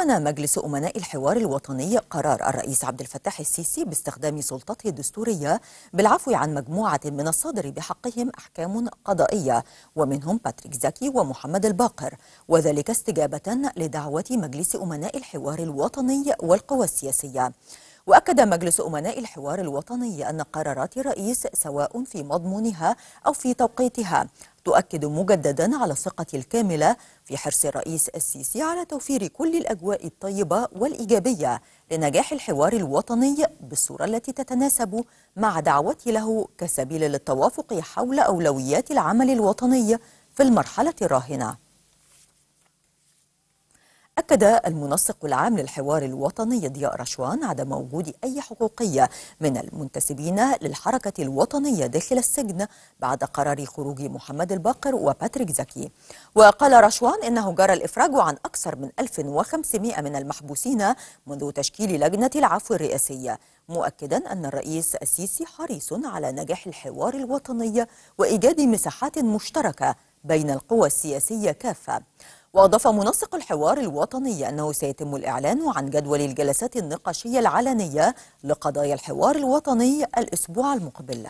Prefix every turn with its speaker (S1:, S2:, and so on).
S1: أمن مجلس أمناء الحوار الوطني قرار الرئيس عبد الفتاح السيسي باستخدام سلطته الدستورية بالعفو عن مجموعة من الصادر بحقهم أحكام قضائية ومنهم باتريك زكي ومحمد الباقر وذلك استجابة لدعوة مجلس أمناء الحوار الوطني والقوى السياسية وأكد مجلس أمناء الحوار الوطني أن قرارات الرئيس سواء في مضمونها أو في توقيتها تؤكد مجددا على الثقة الكاملة في حرص الرئيس السيسي على توفير كل الأجواء الطيبة والإيجابية لنجاح الحوار الوطني بالصورة التي تتناسب مع دعوته له كسبيل للتوافق حول أولويات العمل الوطني في المرحلة الراهنة أكد المنسق العام للحوار الوطني ضياء رشوان عدم وجود أي حقوقية من المنتسبين للحركة الوطنية داخل السجن بعد قرار خروج محمد الباقر وباتريك زكي وقال رشوان إنه جرى الإفراج عن أكثر من 1500 من المحبوسين منذ تشكيل لجنة العفو الرئاسية مؤكدا أن الرئيس السيسي حريص على نجاح الحوار الوطني وإيجاد مساحات مشتركة بين القوى السياسية كافة وأضاف منسق الحوار الوطني أنه سيتم الإعلان عن جدول الجلسات النقاشية العلنية لقضايا الحوار الوطني الأسبوع المقبل